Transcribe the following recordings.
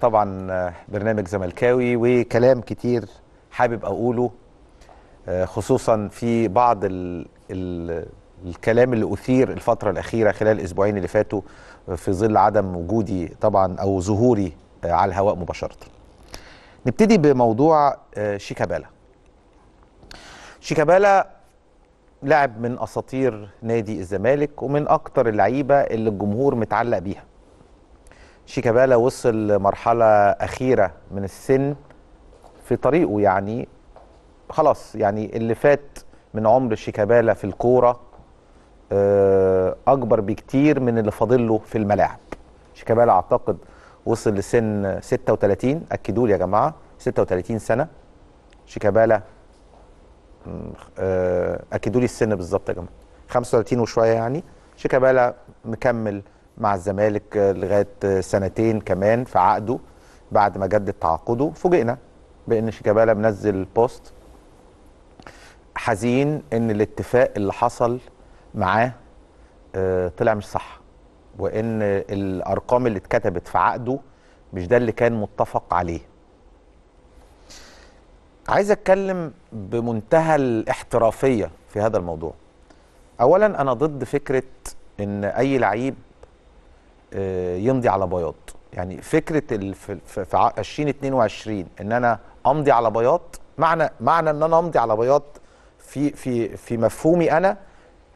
طبعا برنامج زملكاوي وكلام كتير حابب اقوله آه، خصوصا في بعض ال ال الكلام اللي اثير الفتره الاخيره خلال الاسبوعين اللي فاتوا في ظل عدم وجودي طبعا او ظهوري آه، على الهواء مباشره. نبتدي بموضوع آه، شيكابالا. شيكابالا لاعب من اساطير نادي الزمالك ومن اكتر اللعيبه اللي الجمهور متعلق بيها. شيكابالا وصل مرحله اخيره من السن في طريقه يعني خلاص يعني اللي فات من عمر شيكابالا في الكوره آه، اكبر بكتير من اللي فاضل له في الملاعب شيكابالا اعتقد وصل لسن 36 اكدوا لي يا جماعه 36 سنه شيكابالا آه، اكدوا لي السن بالظبط يا جماعه 35 وشويه يعني شيكابالا مكمل مع الزمالك لغايه سنتين كمان في عقده بعد ما جدد تعاقده فوجئنا بان شيكابالا منزل بوست حزين ان الاتفاق اللي حصل معاه آه، طلع مش صح وان الارقام اللي اتكتبت في عقده مش ده اللي كان متفق عليه عايز اتكلم بمنتهى الاحترافيه في هذا الموضوع اولا انا ضد فكره ان اي لعيب آه، يمضي على بياض يعني فكره في 2022 ان انا امضي على بياض معنى معنى ان انا امضي على بياض في في في مفهومي انا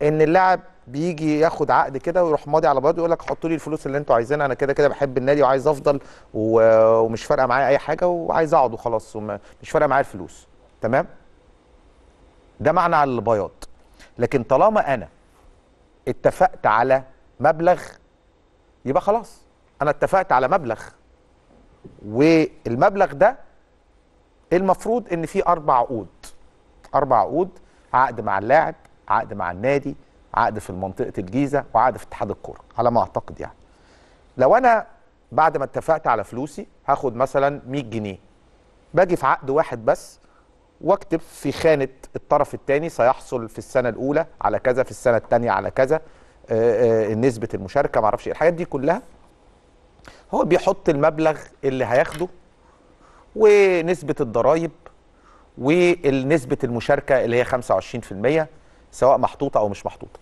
ان اللاعب بيجي ياخد عقد كده ويروح ماضي على بياض ويقول لك حطوا لي الفلوس اللي انتوا عايزينها انا كده كده بحب النادي وعايز افضل ومش فارقه معايا اي حاجه وعايز اقعد وخلاص مش فارقه معايا الفلوس تمام ده معنى البياض لكن طالما انا اتفقت على مبلغ يبقى خلاص انا اتفقت على مبلغ والمبلغ ده المفروض ان في اربع عقود اربع عقود عقد مع اللاعب عقد مع النادي عقد في منطقه الجيزه وعقد في اتحاد الكوره على ما اعتقد يعني لو انا بعد ما اتفقت على فلوسي هاخد مثلا 100 جنيه باجي في عقد واحد بس واكتب في خانه الطرف الثاني سيحصل في السنه الاولى على كذا في السنه الثانيه على كذا آه، آه، نسبه المشاركه معرفش ايه الحاجات دي كلها هو بيحط المبلغ اللي هياخده ونسبه الضرايب ونسبه المشاركه اللي هي 25% سواء محطوطه او مش محطوطه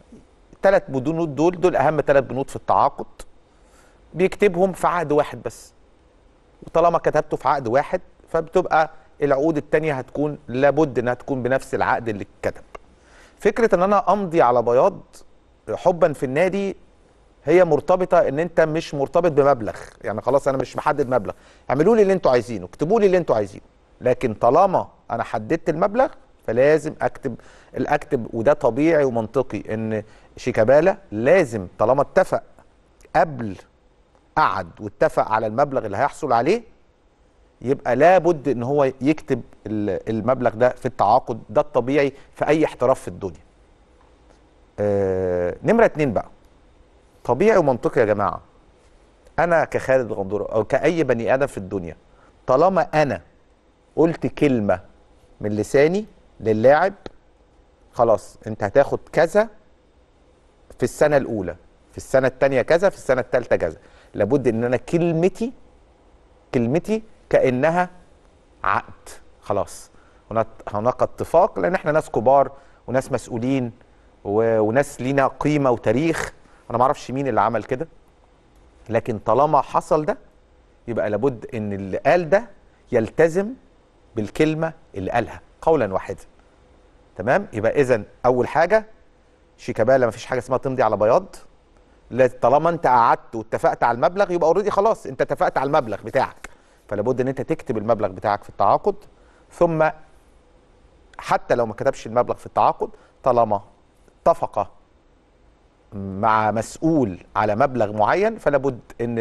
ثلاث بنود دول دول اهم ثلاث بنود في التعاقد بيكتبهم في عقد واحد بس وطالما كتبته في عقد واحد فبتبقى العقود التانية هتكون لابد انها تكون بنفس العقد اللي اتكتب فكرة ان انا امضي على بياض حبا في النادي هي مرتبطه ان انت مش مرتبط بمبلغ يعني خلاص انا مش محدد مبلغ اعملوا لي اللي انتوا عايزينه اكتبوا لي اللي انتوا عايزينه لكن طالما انا حددت المبلغ فلازم اكتب الاكتب وده طبيعي ومنطقي ان شيكابالا لازم طالما اتفق قبل قعد واتفق على المبلغ اللي هيحصل عليه يبقى لابد ان هو يكتب المبلغ ده في التعاقد ده الطبيعي في اي احتراف في الدنيا آه، نمره اتنين بقى طبيعي ومنطقي يا جماعه انا كخالد الغندور او كاي بني ادم في الدنيا طالما انا قلت كلمه من لساني للاعب خلاص انت هتاخد كذا في السنه الاولى في السنه الثانيه كذا في السنه الثالثه كذا لابد ان انا كلمتي كلمتي كانها عقد خلاص هناك اتفاق لان احنا ناس كبار وناس مسؤولين و... وناس لينا قيمه وتاريخ انا ما اعرفش مين اللي عمل كده لكن طالما حصل ده يبقى لابد ان اللي قال ده يلتزم بالكلمه اللي قالها قولا واحدا تمام يبقى اذا اول حاجه شيكابالا ما فيش حاجه اسمها تمضي على بياض طالما انت قعدت واتفقت على المبلغ يبقى اوريدي خلاص انت اتفقت على المبلغ بتاعك فلابد ان انت تكتب المبلغ بتاعك في التعاقد ثم حتى لو ما كتبش المبلغ في التعاقد طالما اتفق مع مسؤول على مبلغ معين فلا بد ان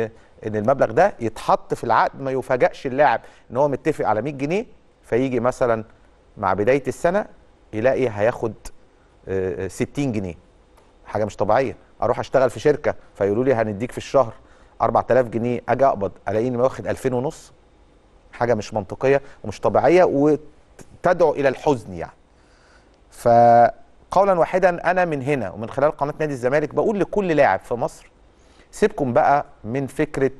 ان المبلغ ده يتحط في العقد ما يفاجئش اللاعب ان هو متفق على 100 جنيه فيجي مثلا مع بدايه السنه يلاقي هياخد 60 آه، آه، جنيه حاجه مش طبيعيه اروح اشتغل في شركه فيقولوا لي هنديك في الشهر 4000 جنيه اجي اقبض الاقيني واخد 2000 ونص حاجه مش منطقيه ومش طبيعيه وتدعو الى الحزن يعني ف قولا واحدا انا من هنا ومن خلال قناه نادي الزمالك بقول لكل لاعب في مصر سيبكم بقى من فكره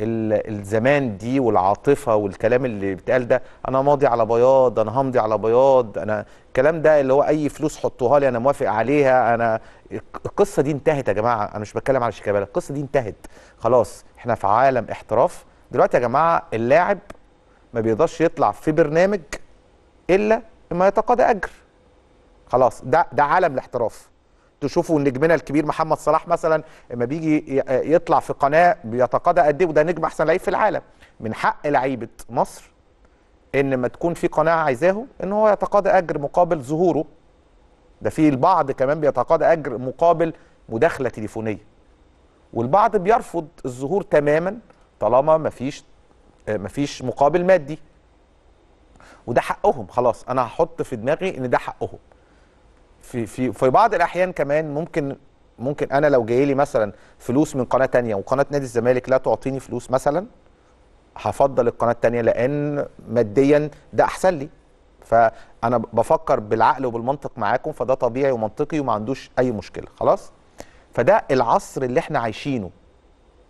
الزمان دي والعاطفه والكلام اللي بيتقال ده انا ماضي على بياض انا همضي على بياض انا الكلام ده اللي هو اي فلوس حطوها لي انا موافق عليها انا القصه دي انتهت يا جماعه انا مش بتكلم على شيكابالا القصه دي انتهت خلاص احنا في عالم احتراف دلوقتي يا جماعه اللاعب ما بيقدرش يطلع في برنامج الا ما يتقاضى اجر خلاص ده ده عالم الاحتراف تشوفوا نجمنا الكبير محمد صلاح مثلا لما بيجي آه، يطلع في قناه بيتقاضى قد ايه وده نجم احسن لعيب في العالم من حق لعيبه مصر ان ما تكون في قناه عايزاه ان هو يتقاضى اجر مقابل ظهوره ده في البعض كمان بيتقاضى اجر مقابل مداخله تليفونيه والبعض بيرفض الظهور تماما طالما ما فيش آه، ما فيش مقابل مادي وده حقهم خلاص انا هحط في دماغي ان ده حقهم في في في بعض الاحيان كمان ممكن ممكن انا لو جاي لي مثلا فلوس من قناه تانية وقناه نادي الزمالك لا تعطيني فلوس مثلا هفضل القناه التانية لان ماديا ده احسن لي فانا بفكر بالعقل وبالمنطق معاكم فده طبيعي ومنطقي وما عندوش اي مشكله خلاص فده العصر اللي احنا عايشينه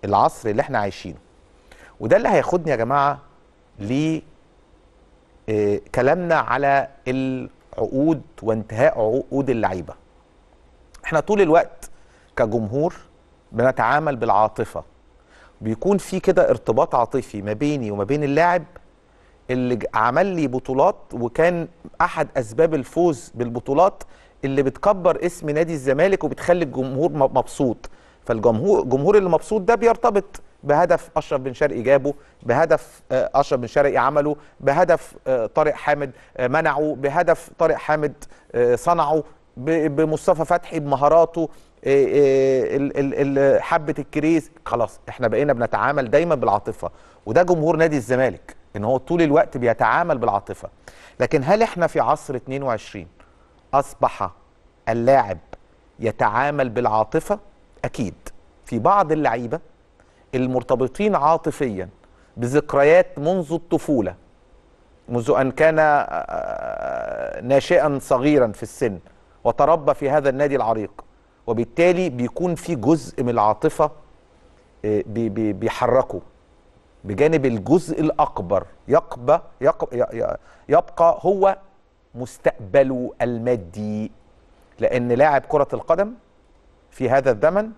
العصر اللي احنا عايشينه وده اللي هياخدني يا جماعه ل آه، كلامنا على ال عقود وانتهاء عقود اللعيبه احنا طول الوقت كجمهور بنتعامل بالعاطفه بيكون في كده ارتباط عاطفي ما بيني وما بين اللاعب اللي عمل لي بطولات وكان احد اسباب الفوز بالبطولات اللي بتكبر اسم نادي الزمالك وبتخلي الجمهور مبسوط فالجمهور الجمهور اللي مبسوط ده بيرتبط بهدف اشرف بن شرقي جابه بهدف آه، اشرف بن شرقي عمله بهدف آه، طارق حامد آه، منعه بهدف طارق حامد صنعه بمصطفى فتحي بمهاراته حبه الكريز خلاص احنا بقينا بنتعامل دايما بالعاطفه وده جمهور نادي الزمالك ان هو طول الوقت بيتعامل بالعاطفه لكن هل احنا في عصر 22 اصبح اللاعب يتعامل بالعاطفه اكيد في بعض اللعيبه المرتبطين عاطفيا بذكريات منذ الطفوله منذ ان كان آه، آه، ناشئا صغيرا في السن وتربى في هذا النادي العريق وبالتالي بيكون في جزء من العاطفه آه، بيحركه بجانب الجزء الاكبر يقبى يبقى هو مستقبله المادي لان لاعب كره القدم في هذا الزمن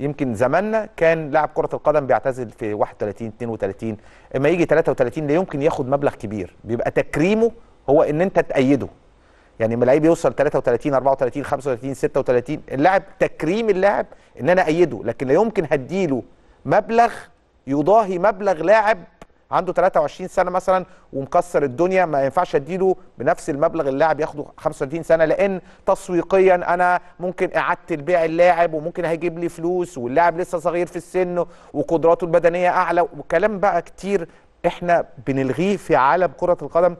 يمكن زماننا كان لاعب كره القدم بيعتزل في 31 32 اما يجي 33 لا يمكن ياخد مبلغ كبير بيبقى تكريمه هو ان انت تأيده يعني لما لعيب يوصل 33 34 35 36 اللاعب تكريم اللاعب ان انا ايده لكن لا يمكن هديله مبلغ يضاهي مبلغ لاعب عنده 23 سنه مثلا ومكسر الدنيا ما ينفعش اديله بنفس المبلغ اللاعب ياخده 35 سنه لان تسويقيا انا ممكن اعدت البيع اللاعب وممكن هيجيب لي فلوس واللاعب لسه صغير في السن وقدراته البدنيه اعلى وكلام بقى كتير احنا بنلغيه في عالم كره القدم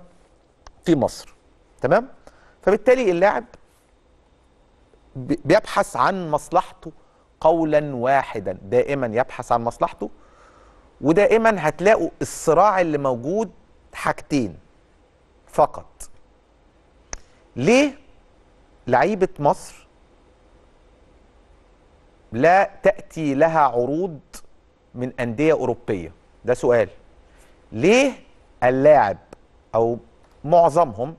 في مصر تمام فبالتالي اللاعب بيبحث عن مصلحته قولا واحدا دائما يبحث عن مصلحته ودائما هتلاقوا الصراع اللي موجود حاجتين فقط ليه لعيبه مصر لا تاتي لها عروض من انديه اوروبيه ده سؤال ليه اللاعب او معظمهم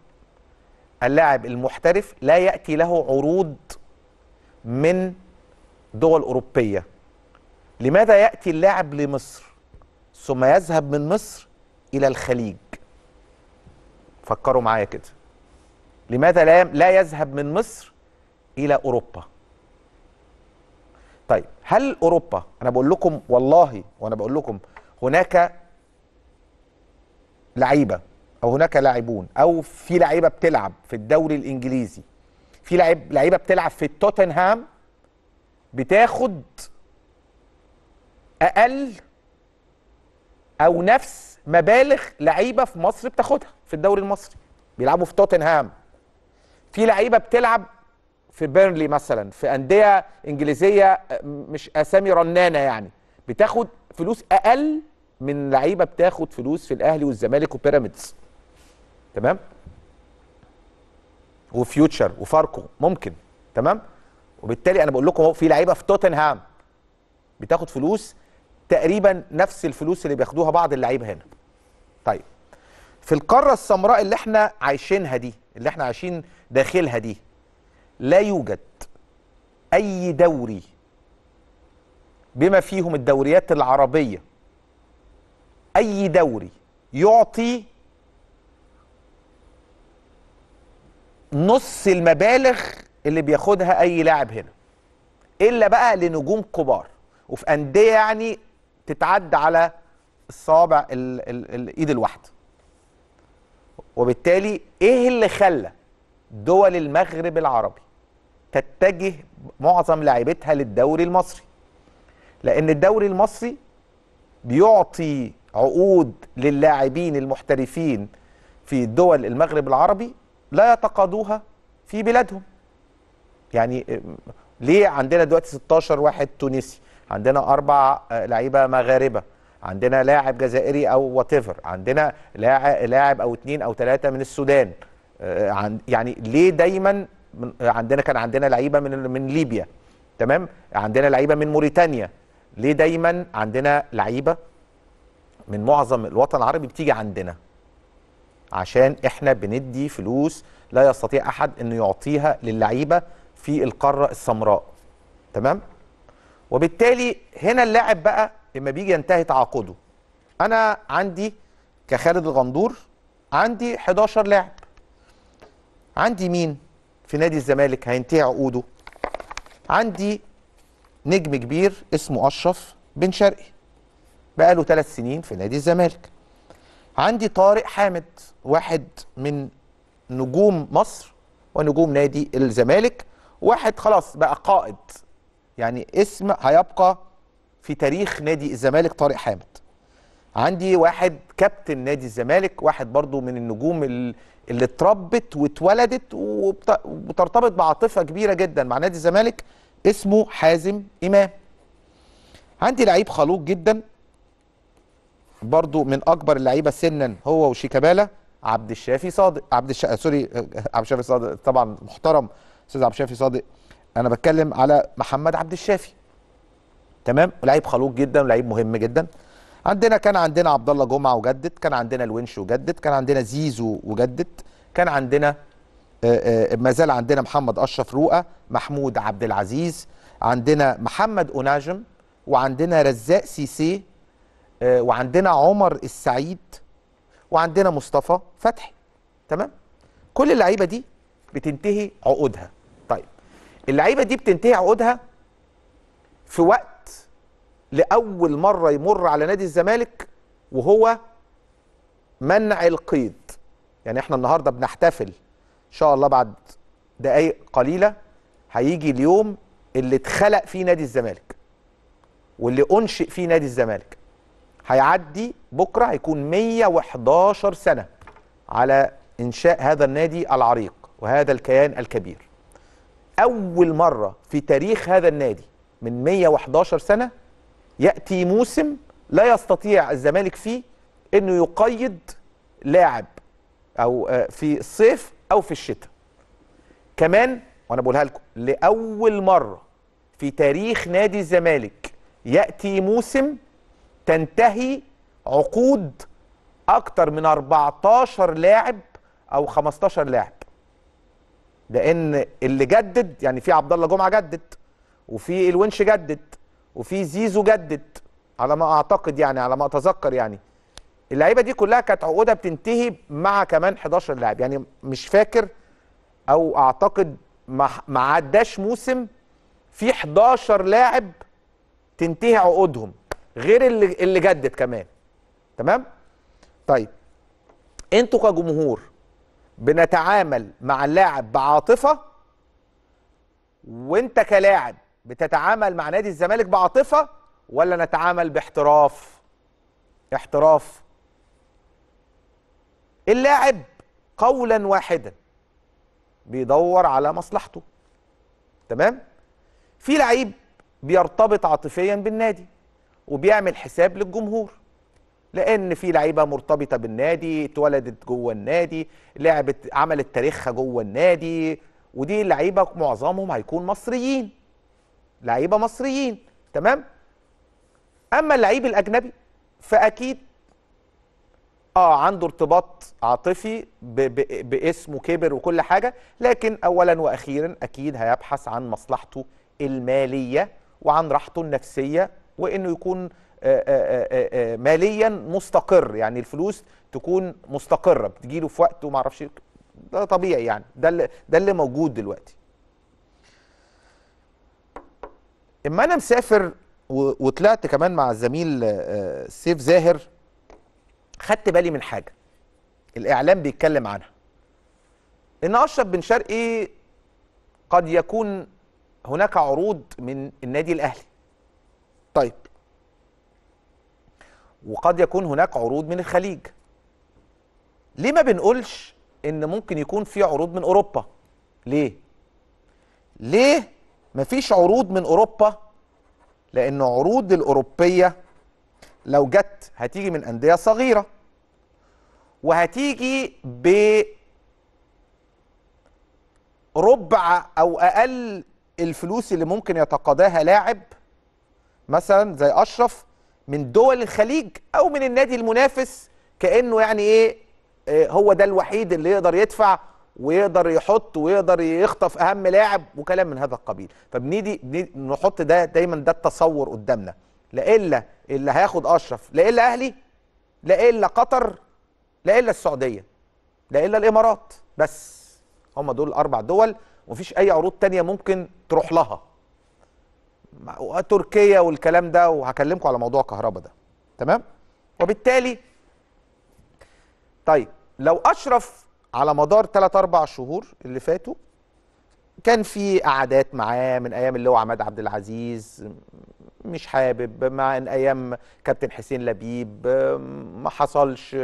اللاعب المحترف لا ياتي له عروض من دول اوروبيه لماذا ياتي اللاعب لمصر ثم يذهب من مصر إلى الخليج فكروا معايا كده لماذا لا لا يذهب من مصر إلى أوروبا طيب هل أوروبا أنا بقول لكم والله وأنا بقول لكم هناك لعيبة أو هناك لاعبون أو في لعيبة بتلعب في الدوري الإنجليزي في لعيب لعيبه بتلعب في التوتنهام بتاخد اقل او نفس مبالغ لعيبه في مصر بتاخدها في الدوري المصري بيلعبوا في توتنهام في لعيبه بتلعب في بيرنلي مثلا في انديه انجليزيه مش اسامي رنانه يعني بتاخد فلوس اقل من لعيبه بتاخد فلوس في الاهلي والزمالك وبيراميدز تمام وفيوتشر وفاركو ممكن تمام وبالتالي انا بقول لكم في لعيبه في توتنهام بتاخد فلوس تقريبا نفس الفلوس اللي بياخدوها بعض اللعيبه هنا طيب في القاره السمراء اللي احنا عايشينها دي اللي احنا عايشين داخلها دي لا يوجد اي دوري بما فيهم الدوريات العربيه اي دوري يعطي نص المبالغ اللي بياخدها اي لاعب هنا الا بقى لنجوم كبار وفي انديه يعني تتعد على الصابع الايد الواحده وبالتالي ايه اللي خلى دول المغرب العربي تتجه معظم لاعبتها للدوري المصري لان الدوري المصري بيعطي عقود للاعبين المحترفين في دول المغرب العربي لا يتقاضوها في بلادهم يعني ليه عندنا دلوقتي 16 واحد تونسي عندنا اربع آه، لعيبه مغاربه عندنا لاعب جزائري او واتيفر عندنا لاعب او اثنين او ثلاثه من السودان آه، يعني ليه دايما عندنا كان عندنا لعيبه من من ليبيا تمام عندنا لعيبه من موريتانيا ليه دايما عندنا لعيبه من معظم الوطن العربي بتيجي عندنا عشان احنا بندي فلوس لا يستطيع احد انه يعطيها للعيبه في القاره السمراء تمام وبالتالي هنا اللاعب بقى لما بيجي ينتهي تعاقده انا عندي كخالد الغندور عندي 11 لاعب عندي مين في نادي الزمالك هينتهي عقوده عندي نجم كبير اسمه اشرف بن شرقي بقاله ثلاث سنين في نادي الزمالك عندي طارق حامد واحد من نجوم مصر ونجوم نادي الزمالك واحد خلاص بقى قائد يعني اسم هيبقى في تاريخ نادي الزمالك طارق حامد عندي واحد كابتن نادي الزمالك واحد برضو من النجوم اللي اتربت واتولدت وترتبط بعاطفه كبيره جدا مع نادي الزمالك اسمه حازم امام عندي لعيب خلوق جدا برضو من اكبر اللعيبه سنا هو وشيكابالا عبد الشافي صادق عبد الش... سوري عبد الشافي صادق طبعا محترم استاذ عبد الشافي صادق انا بتكلم على محمد عبد الشافي تمام لعيب خلوق جدا ولعيب مهم جدا عندنا كان عندنا عبد الله جمعه وجدد كان عندنا الونش وجدد كان عندنا زيزو وجدد كان عندنا آه، آه، ما زال عندنا محمد اشرف روقه محمود عبد العزيز عندنا محمد أناجم وعندنا رزاق سيسي آه، وعندنا عمر السعيد وعندنا مصطفى فتحي تمام كل اللعيبه دي بتنتهي عقودها اللعيبه دي بتنتهي عقودها في وقت لاول مره يمر على نادي الزمالك وهو منع القيد يعني احنا النهارده بنحتفل ان شاء الله بعد دقائق قليله هيجي اليوم اللي اتخلق فيه نادي الزمالك واللي انشئ فيه نادي الزمالك هيعدي بكره هيكون 111 سنه على انشاء هذا النادي العريق وهذا الكيان الكبير اول مره في تاريخ هذا النادي من 111 سنه ياتي موسم لا يستطيع الزمالك فيه انه يقيد لاعب او آه، في الصيف او في الشتاء كمان وانا بقولها لكم لاول مره في تاريخ نادي الزمالك ياتي موسم تنتهي عقود اكتر من 14 لاعب او 15 لاعب لان اللي جدد يعني في عبد الله جمعه جدد وفي الونش جدد وفي زيزو جدد على ما اعتقد يعني على ما اتذكر يعني اللعيبه دي كلها كانت عقودها بتنتهي مع كمان 11 لاعب يعني مش فاكر او اعتقد ما عداش موسم في 11 لاعب تنتهي عقودهم غير اللي اللي جدد كمان تمام طيب انتوا كجمهور بنتعامل مع اللاعب بعاطفه وانت كلاعب بتتعامل مع نادي الزمالك بعاطفه ولا نتعامل باحتراف احتراف اللاعب قولا واحدا بيدور على مصلحته تمام في لعيب بيرتبط عاطفيا بالنادي وبيعمل حساب للجمهور لان في لعيبه مرتبطه بالنادي اتولدت جوه النادي لعبت عملت تاريخها جوه النادي ودي اللعيبه معظمهم هيكون مصريين لعيبه مصريين تمام اما اللعيب الاجنبي فاكيد اه عنده ارتباط عاطفي ب ب باسمه كبر وكل حاجه لكن اولا واخيرا اكيد هيبحث عن مصلحته الماليه وعن راحته النفسيه وانه يكون آه، آه، آه، ماليا مستقر يعني الفلوس تكون مستقره بتجيله في وقت وما اعرفش ده طبيعي يعني ده اللي ده اللي موجود دلوقتي اما انا مسافر وطلعت كمان مع الزميل سيف زاهر خدت بالي من حاجه الاعلام بيتكلم عنها ان اشرف بن شرقي قد يكون هناك عروض من النادي الاهلي طيب وقد يكون هناك عروض من الخليج ليه ما بنقولش ان ممكن يكون في عروض من اوروبا ليه ليه مفيش عروض من اوروبا لان عروض الاوروبيه لو جت هتيجي من انديه صغيره وهتيجي ب ربع او اقل الفلوس اللي ممكن يتقاضاها لاعب مثلا زي اشرف من دول الخليج او من النادي المنافس كانه يعني ايه آه، هو ده الوحيد اللي يقدر يدفع ويقدر يحط ويقدر يخطف اهم لاعب وكلام من هذا القبيل فبنيجي نحط ده دايما ده التصور قدامنا لا الا اللي هياخد اشرف لا الا اهلي لا الا قطر لا الا السعوديه لا الا الامارات بس هم دول اربع دول ومفيش اي عروض تانية ممكن تروح لها وتركيا والكلام ده وهكلمكم على موضوع كهرباء ده تمام وبالتالي طيب لو اشرف على مدار 3 4 شهور اللي فاتوا كان في قعدات معاه من ايام اللي هو عماد عبد العزيز مش حابب مع ان ايام كابتن حسين لبيب ما حصلش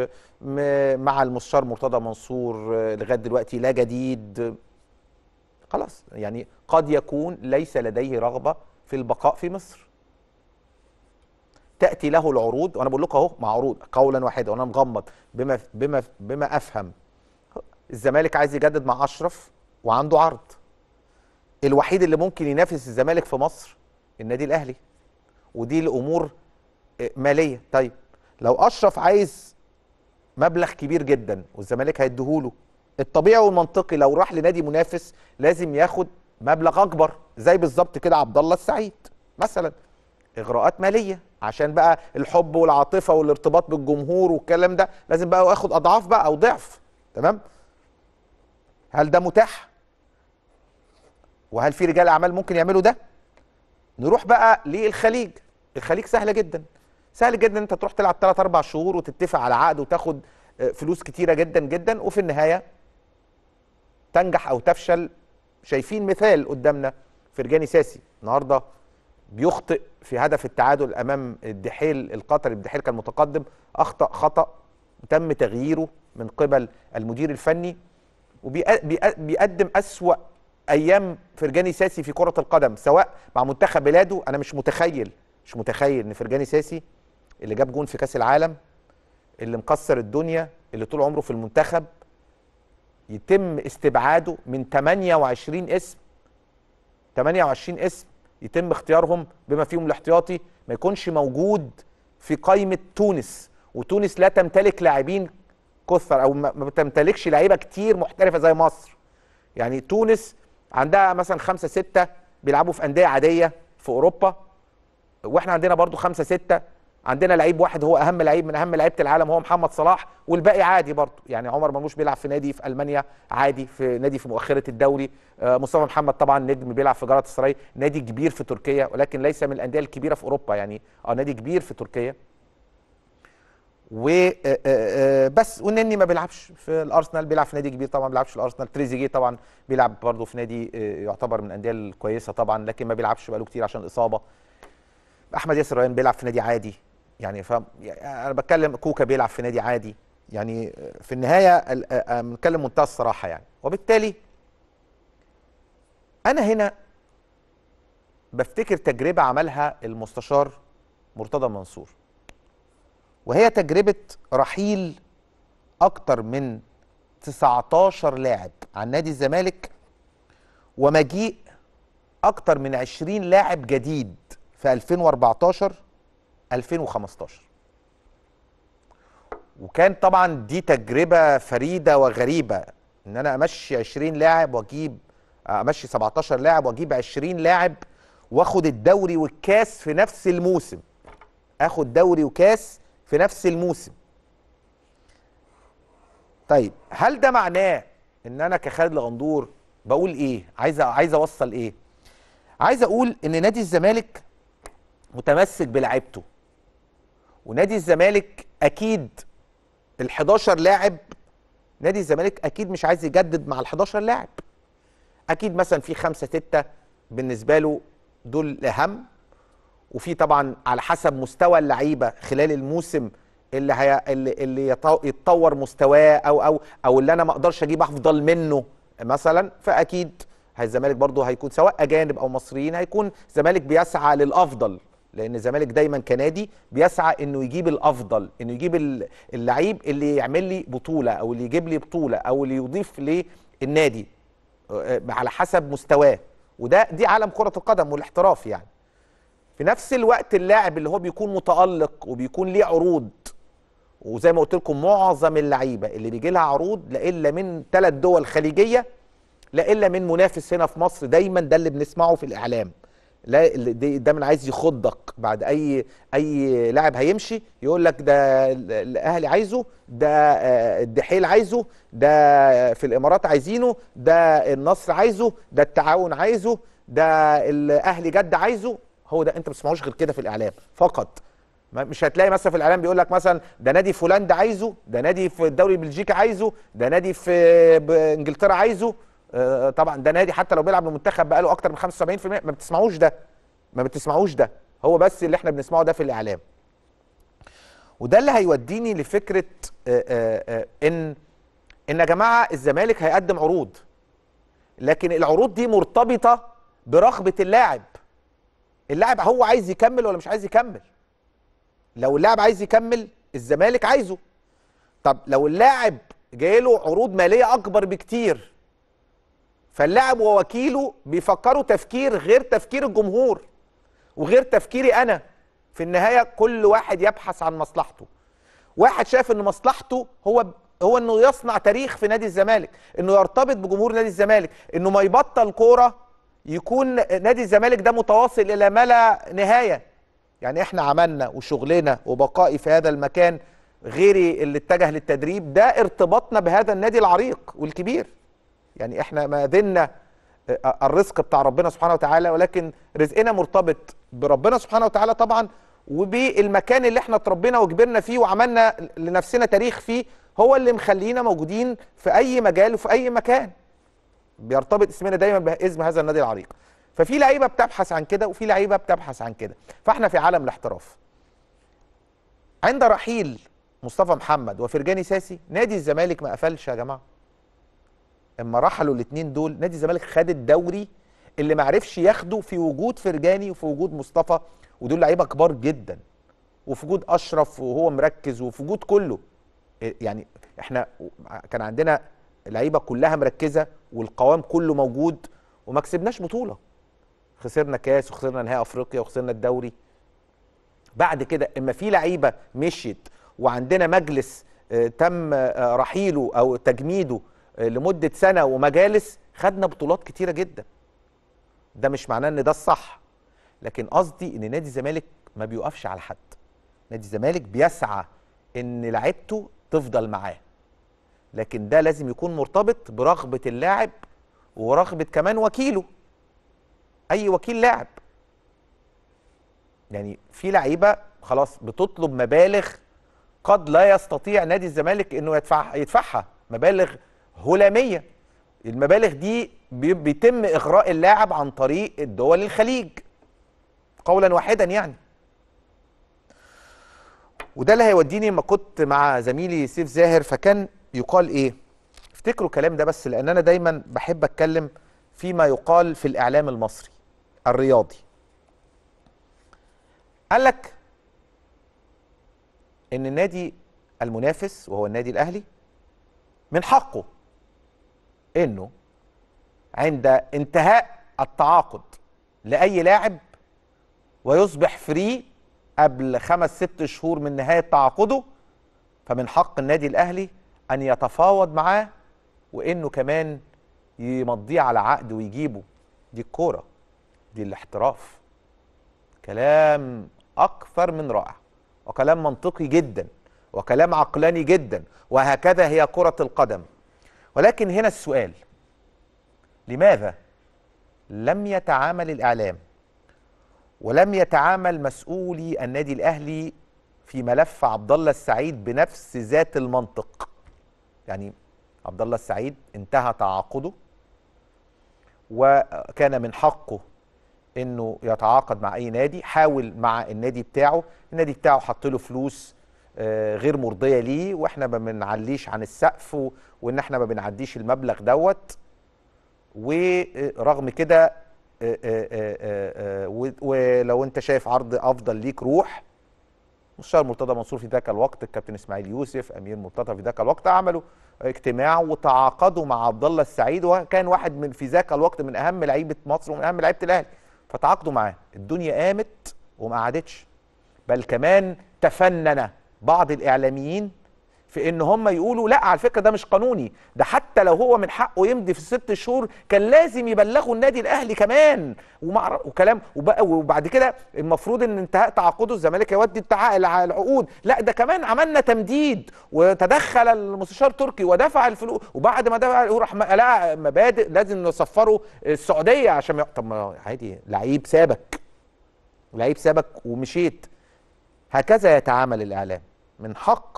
مع المستشار مرتضى منصور لغايه دلوقتي لا جديد خلاص يعني قد يكون ليس لديه رغبه في البقاء في مصر تاتي له العروض وانا بقول لكم اهو مع عروض قولا واحدا وانا مغمض بما بما بما افهم الزمالك عايز يجدد مع اشرف وعنده عرض الوحيد اللي ممكن ينافس الزمالك في مصر النادي الاهلي ودي لامور آه، ماليه طيب لو اشرف عايز مبلغ كبير جدا والزمالك هيديهوله الطبيعي والمنطقي لو راح لنادي منافس لازم ياخد مبلغ اكبر زي بالظبط كده عبد الله السعيد مثلا اغراءات ماليه عشان بقى الحب والعاطفه والارتباط بالجمهور والكلام ده لازم بقى اخد اضعاف بقى او ضعف تمام هل ده متاح وهل في رجال اعمال ممكن يعملوا ده نروح بقى للخليج الخليج سهله جدا سهل جدا انت تروح تلعب 3 4 شهور وتتفق على عقد وتاخد آه، فلوس كتيره جدا جدا وفي النهايه تنجح او تفشل شايفين مثال قدامنا فرجاني ساسي النهارده بيخطئ في هدف التعادل امام الدحيل القطري الدحيل كان متقدم اخطا خطا تم تغييره من قبل المدير الفني وبيقدم اسوا ايام فرجاني ساسي في كره القدم سواء مع منتخب بلاده انا مش متخيل مش متخيل ان فرجاني ساسي اللي جاب جون في كاس العالم اللي مكسر الدنيا اللي طول عمره في المنتخب يتم استبعاده من 28 اسم 28 اسم يتم اختيارهم بما فيهم الاحتياطي ما يكونش موجود في قائمه تونس وتونس لا تمتلك لاعبين كثر او ما بتمتلكش لعيبه كتير محترفه زي مصر يعني تونس عندها مثلا خمسة ستة بيلعبوا في انديه عاديه في اوروبا واحنا عندنا برضو خمسة ستة عندنا لعيب واحد هو اهم لعيب من اهم لعيبه العالم هو محمد صلاح والباقي عادي برضه يعني عمر مرموش بيلعب في نادي في المانيا عادي في نادي في مؤخره الدوري آه، مصطفى محمد طبعا نجم بيلعب في جارة سراي نادي كبير في تركيا ولكن ليس من الانديه الكبيره في اوروبا يعني اه نادي كبير في تركيا و آه، آه، بس ونني ما بيلعبش في الارسنال بيلعب في نادي كبير طبعا ما بيلعبش في الارسنال تريزيجيه طبعا بيلعب برضه في نادي يعتبر من الانديه الكويسه طبعا لكن ما بيلعبش بقاله كتير عشان الاصابه احمد ياسر ريان بيلعب في نادي عادي يعني ف انا بتكلم كوكا بيلعب في نادي عادي يعني في النهايه بنتكلم منتهى الصراحه يعني وبالتالي انا هنا بفتكر تجربه عملها المستشار مرتضى منصور وهي تجربه رحيل اكتر من 19 لاعب عن نادي الزمالك ومجيء اكتر من 20 لاعب جديد في 2014 2015 وكان طبعا دي تجربه فريده وغريبه ان انا امشي 20 لاعب واجيب امشي 17 لاعب واجيب 20 لاعب واخد الدوري والكاس في نفس الموسم اخد دوري وكاس في نفس الموسم طيب هل ده معناه ان انا كخالد الغندور بقول ايه عايز عايز اوصل ايه عايز اقول ان نادي الزمالك متمسك بلعبته ونادي الزمالك اكيد ال 11 لاعب نادي الزمالك اكيد مش عايز يجدد مع ال 11 لاعب اكيد مثلا في خمسة ستة بالنسبه له دول الاهم وفي طبعا على حسب مستوى اللعيبه خلال الموسم اللي هي اللي, اللي يتطور مستواه او او او اللي انا ما اقدرش اجيب افضل منه مثلا فاكيد الزمالك برضه هيكون سواء اجانب او مصريين هيكون الزمالك بيسعى للافضل لان الزمالك دايما كنادي بيسعى انه يجيب الافضل انه يجيب اللعيب اللي يعمل لي بطوله او اللي يجيب لي بطوله او اللي يضيف للنادي آه، على حسب مستواه وده دي عالم كره القدم والاحتراف يعني في نفس الوقت اللاعب اللي هو بيكون متالق وبيكون ليه عروض وزي ما قلت لكم معظم اللعيبه اللي بيجي لها عروض لا الا من ثلاث دول خليجيه لا الا من منافس هنا في مصر دايما ده اللي بنسمعه في الاعلام لا ده من عايز يخضك بعد اي اي لاعب هيمشي يقول لك ده الاهلي عايزه ده آه، الدحيل عايزه ده في الامارات عايزينه ده النصر عايزه ده التعاون عايزه ده الاهلي جد عايزه هو ده انت ما بتسمعوش غير كده في الاعلام فقط مش هتلاقي مثلا في الاعلام بيقول لك مثلا ده نادي فلان ده عايزه ده نادي في الدوري البلجيكي عايزه ده نادي في انجلترا عايزه آه، طبعا ده نادي حتى لو بيلعب لمنتخب بقاله اكتر من 75% ما بتسمعوش ده ما بتسمعوش ده هو بس اللي احنا بنسمعه ده في الاعلام وده اللي هيوديني لفكره آه، آه، ان ان يا جماعه الزمالك هيقدم عروض لكن العروض دي مرتبطه برغبه اللاعب اللاعب هو عايز يكمل ولا مش عايز يكمل لو اللاعب عايز يكمل الزمالك عايزه طب لو اللاعب جاي له عروض ماليه اكبر بكتير فاللاعب ووكيله بيفكروا تفكير غير تفكير الجمهور وغير تفكيري انا في النهايه كل واحد يبحث عن مصلحته واحد شايف ان مصلحته هو هو انه يصنع تاريخ في نادي الزمالك انه يرتبط بجمهور نادي الزمالك انه ما يبطل كوره يكون نادي الزمالك ده متواصل الى ما لا نهايه يعني احنا عملنا وشغلنا وبقائي في هذا المكان غيري اللي اتجه للتدريب ده ارتباطنا بهذا النادي العريق والكبير يعني احنا ما زلنا آه، آه، الرزق بتاع ربنا سبحانه وتعالى ولكن رزقنا مرتبط بربنا سبحانه وتعالى طبعا وبالمكان اللي احنا اتربينا وكبرنا فيه وعملنا لنفسنا تاريخ فيه هو اللي مخلينا موجودين في اي مجال وفي اي مكان بيرتبط اسمنا دايما باسم هذا النادي العريق ففي لعيبه بتبحث عن كده وفي لعيبه بتبحث عن كده فاحنا في عالم الاحتراف عند رحيل مصطفى محمد وفرجاني ساسي نادي الزمالك ما قفلش يا جماعه اما رحلوا الاثنين دول نادي الزمالك خد الدوري اللي ما عرفش ياخده في وجود فرجاني وفي وجود مصطفى ودول لعيبه كبار جدا وفي وجود اشرف وهو مركز وفي وجود كله إيه، يعني احنا كان عندنا لعيبه كلها مركزه والقوام كله موجود وما كسبناش بطوله خسرنا كاس وخسرنا نهائي افريقيا وخسرنا الدوري بعد كده اما في لعيبه مشيت وعندنا مجلس آه، تم آه، رحيله او تجميده لمده سنه ومجالس خدنا بطولات كتيره جدا ده مش معناه ان ده الصح لكن قصدي ان نادي الزمالك ما بيوقفش على حد نادي الزمالك بيسعى ان لعيبته تفضل معاه لكن ده لازم يكون مرتبط برغبه اللاعب ورغبه كمان وكيله اي وكيل لاعب يعني في لعيبه خلاص بتطلب مبالغ قد لا يستطيع نادي الزمالك انه يدفع يدفعها مبالغ هلاميه المبالغ دي بيتم اغراء اللاعب عن طريق الدول الخليج قولا واحدا يعني وده اللي هيوديني ما كنت مع زميلي سيف زاهر فكان يقال ايه افتكروا الكلام ده بس لان انا دايما بحب اتكلم فيما يقال في الاعلام المصري الرياضي قال لك ان النادي المنافس وهو النادي الاهلي من حقه انه عند انتهاء التعاقد لاي لاعب ويصبح فري قبل خمس ست شهور من نهايه تعاقده فمن حق النادي الاهلي ان يتفاوض معاه وانه كمان يمضيه على عقد ويجيبه دي الكوره دي الاحتراف كلام اكثر من رائع وكلام منطقي جدا وكلام عقلاني جدا وهكذا هي كره القدم ولكن هنا السؤال لماذا لم يتعامل الإعلام ولم يتعامل مسؤولي النادي الأهلي في ملف عبد الله السعيد بنفس ذات المنطق يعني عبد الله السعيد انتهى تعاقده وكان من حقه انه يتعاقد مع اي نادي حاول مع النادي بتاعه النادي بتاعه حط له فلوس آه، غير مرضيه ليه واحنا ما بنعليش عن السقف وان احنا ما بنعديش المبلغ دوت ورغم كده آه، آه، ولو انت شايف عرض افضل ليك روح مستشار مرتضى منصور في ذاك الوقت الكابتن اسماعيل يوسف امير مرتضى في ذاك الوقت عملوا اجتماع وتعاقدوا مع عبد الله السعيد وكان واحد من في ذاك الوقت من اهم لعيبه مصر ومن اهم لعيبه الاهلي فتعاقدوا معاه الدنيا قامت وما قعدتش بل كمان تفنن بعض الاعلاميين في ان هم يقولوا لا على فكره ده مش قانوني ده حتى لو هو من حقه يمضي في ست شهور كان لازم يبلغوا النادي الاهلي كمان وكلام وبعد كده المفروض ان انتهاء تعاقده الزمالك يودي على العقود لا ده كمان عملنا تمديد وتدخل المستشار تركي ودفع الفلوس وبعد ما دفع راح لا مبادئ لازم نسفره السعوديه عشان طب ما عادي لعيب سابك لعيب سابك ومشيت هكذا يتعامل الاعلام من حق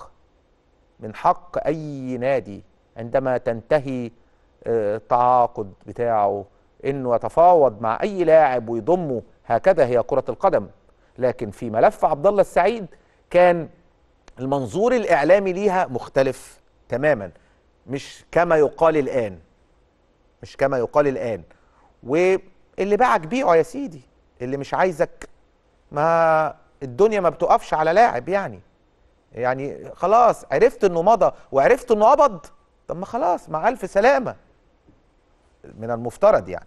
من حق اي نادي عندما تنتهي آه، التعاقد بتاعه انه يتفاوض مع اي لاعب ويضمه هكذا هي كره القدم لكن في ملف عبد الله السعيد كان المنظور الاعلامي ليها مختلف تماما مش كما يقال الان مش كما يقال الان واللي باعك بيعه يا سيدي اللي مش عايزك ما الدنيا ما بتقفش على لاعب يعني يعني خلاص عرفت انه مضى وعرفت انه قبض طب ما خلاص مع الف سلامه من المفترض يعني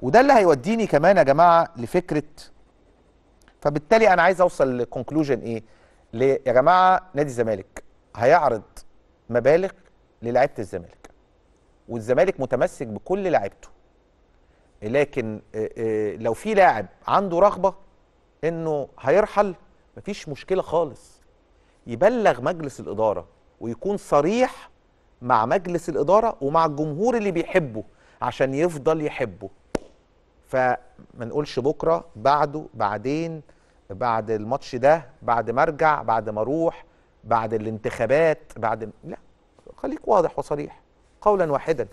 وده اللي هيوديني كمان يا جماعه لفكره فبالتالي انا عايز اوصل لكونكلوجن ايه يا جماعه نادي الزمالك هيعرض مبالغ للاعيبه الزمالك والزمالك متمسك بكل لعبته لكن لو في لاعب عنده رغبه انه هيرحل مفيش مشكله خالص يبلغ مجلس الاداره ويكون صريح مع مجلس الاداره ومع الجمهور اللي بيحبه عشان يفضل يحبه فما نقولش بكره بعده بعدين بعد الماتش ده بعد ما ارجع بعد ما اروح بعد الانتخابات بعد لا خليك واضح وصريح قولا واحدا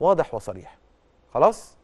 واضح وصريح خلاص